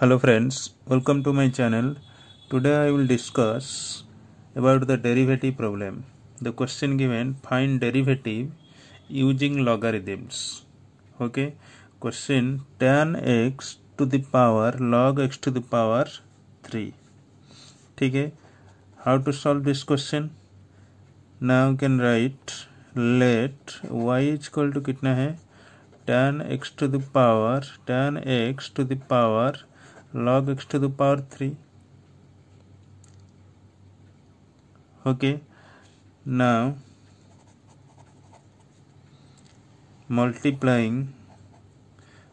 hello friends welcome to my channel today i will discuss about the derivative problem the question given find derivative using logarithms okay question tan x to the power log x to the power 3 ठीक है how to solve this question now you can write let y is equal to कितना है tan x to the power tan x to the power log x to the power 3 okay now multiplying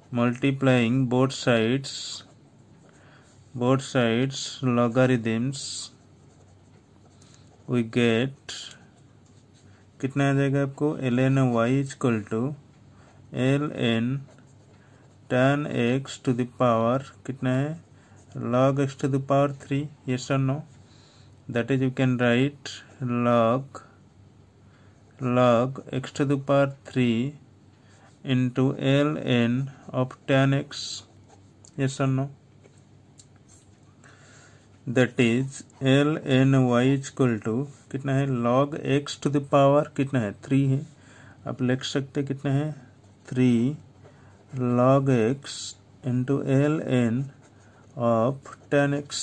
multiplying both sides both sides logarithms we get कितना आ जाएगा आपको L N Y equal to L N tan x to the power कितना है log x to the power three ये sir no that is you can write log log x to the power three into L N of tan x ये sir no that is L N Y equal to कितना है log x to the power कितना है three है आप लिख सकते कितना है three log x into ln of tan x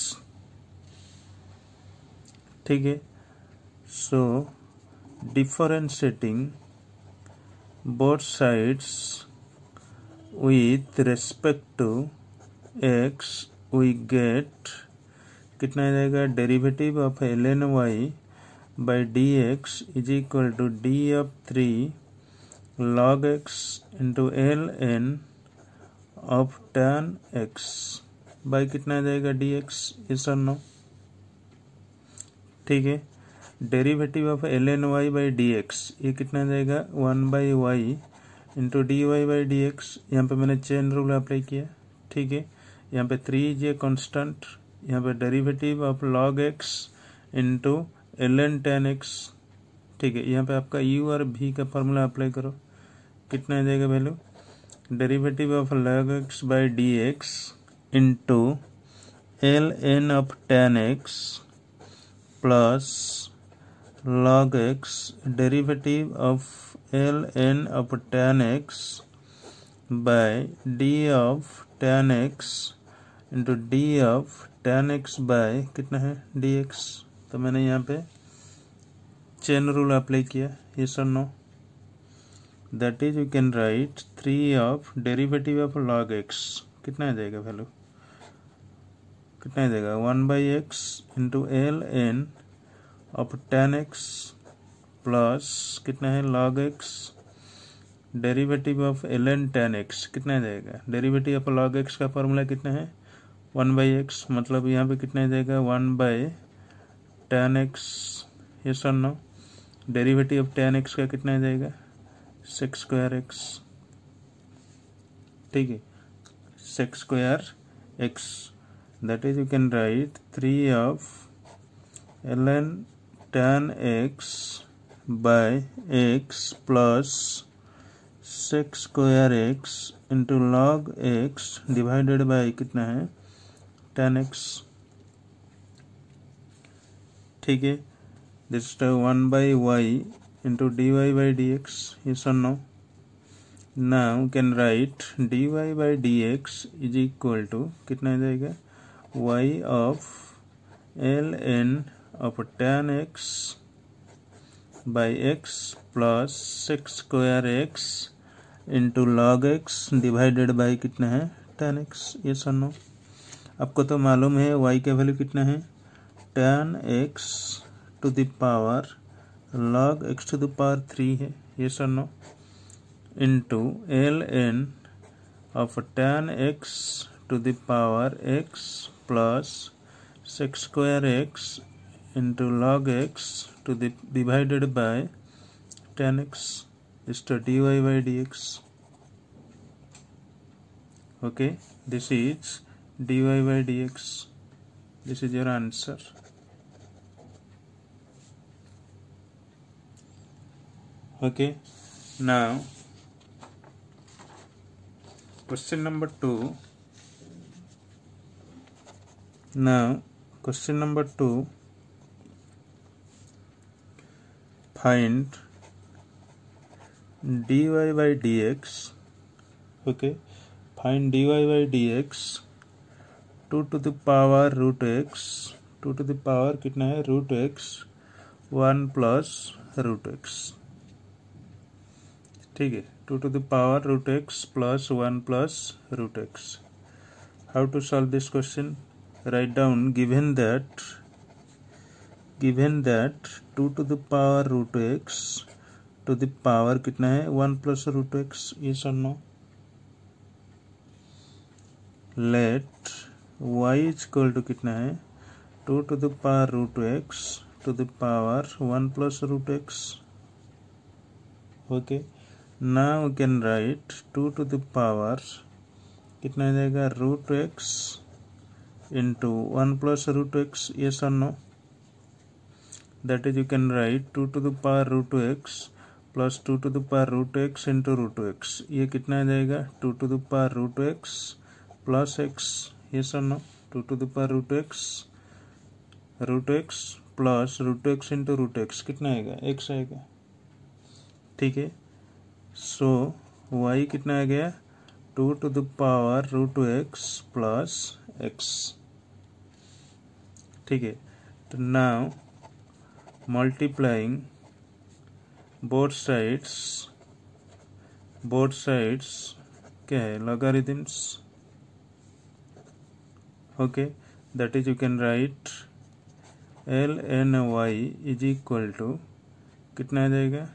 ठीक है so differentiating both sides with respect to x we get कितना जाएगा derivative of L N Y by D x is equal to D of three log x into L N of tan x by कितना जाएगा D X is no ठीक है derivative of L N Y by D X ये कितना जाएगा one by y into D Y by D X यहाँ पर मैंने चेन रूल अप्लाई किया ठीक है यहाँ पे थ्री इज ए कॉन्स्टेंट यहाँ पे derivative of log x into L N tan x ठीक है यहाँ पे आपका यू और भी का फॉर्मूला अप्लाई करो कितना आ जाएगा value derivative of log x by D x into L N of tan x plus log x derivative of L N of tan x by D of tan x into D of tan x by कितना है D x तो मैंने यहाँ पे chain rule apply किया ये sir no that is you can write three of derivative of log x कितना आ जाएगा वैल्यू कितना आ जाएगा one by x into L N of tan x plus कितना है log x derivative of L N tan x कितना आ जाएगा डेरिवेटिव ऑफ लॉग एक्स का फॉर्मूला कितना है वन बाई एक्स मतलब यहाँ पे कितना आ जाएगा वन बाई टेन एक्स ये sir no derivative of tan x का कितना आ जाएगा सिक्स स्क्वायर एक्स ठीक है sec square x that is you can write three of L N tan x by x plus sec square x into log x divided by कितना है tan x ठीक है this one by Y into dy by dx yes or no now we can write dy by dx is equal to kitna आ जाएगा y of ln of tan x by x plus six square x into log x divided by kitna hai tan x yes or no आपको तो मालूम है y का value कितना है tan x to the power log x to the power three है ये sir no into L N of tan x to the power x plus sec square x into log x to the divided by tan x to D Y by D x is D Y by D X this is your answer okay now question number 2 now question number 2 find dy by dx okay find dy by dx 2 to the power root x 2 to the power kitna hai root x 1 plus root x ठीक है two to the power root x plus one plus root x how to solve this question write down given that given that two to the power root x to the power कितना है one plus root x ये sir no let Y equal to कितना है two to the power power root x to the power one plus root x okay okay. ना we can write two to the power कितना हो जाएगा root x into one plus root x ये sir no that is you can write two to the power root x plus two to the power root x into root x ये कितना आ जाएगा two to the power root x plus x ये sir no two to the power root x root x plus root x into root x कितना आएगा x आएगा ठीक है सो वाई कितना आ गया two to the power root two x plus x ठीक है तो now multiplying both sides both sides क्या है logarithms okay that is you can write L N y is equal to कितना आ जाएगा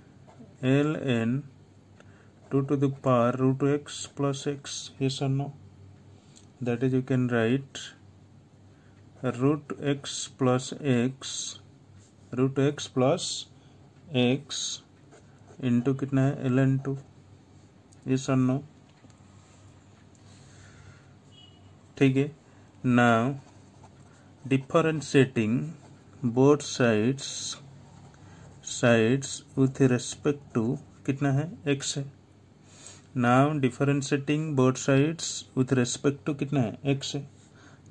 L N 2 to the power root x plus x yes or no that is you can write root x plus x root x plus x into कितना है L N two yes or no ठीक है now differentiating both sides sides with respect to कितना है x है now differentiating both sides with respect to कितना है x है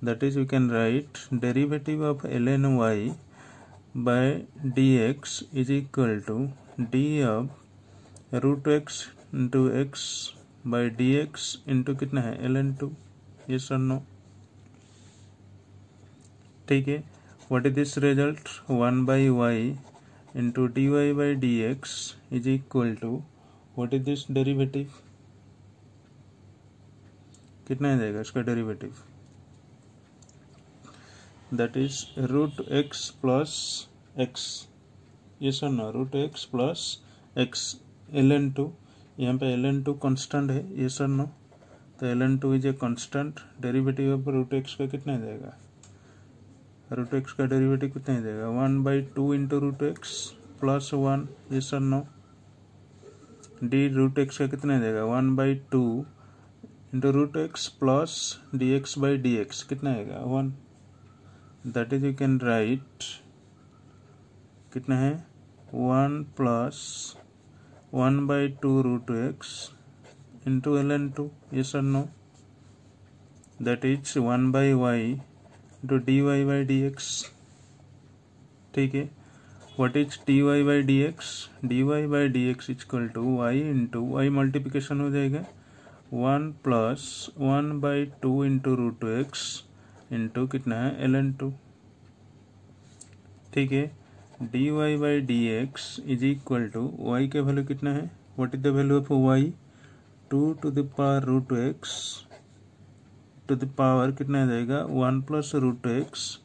that is you can write derivative of L N y by d x is equal to D of root x into x by d x into कितना है L N two yes sir no ठीक है what is this result one by y into D Y by D x is equal to what is this derivative कितना ही जाएगा इसका derivative that is root x plus x ये or no root x plus x L N two यहाँ पे L N two constant है ये sir no तो L N two is a constant derivative पर रूट एक्स का कितना ही जाएगा रूट एक्स का डेरिवेटिव कितना ही जाएगा one by two into root x plus one yes or no d root x का कितना जाएगा one by two into root x plus d x by D x कितना आएगा one that is you can write कितना है one plus one by two root x into L N two yes sir no that is one by y into D Y by D x ठीक है what is D Y by D X D Y by D X is equal to Y into Y multiplication हो जाएगा one plus one by two into root two x into कितना है L N two ठीक है D Y by D x is equal to Y का value कितना है what is the value of Y two to the power root two X to the power कितना आ जाएगा one plus root x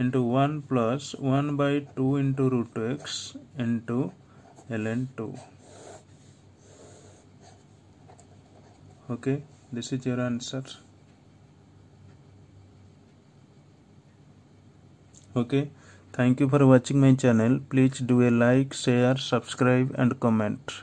into one plus one by two into root two x into L N two okay this is your answer okay thank you for watching my channel please do a like share subscribe and comment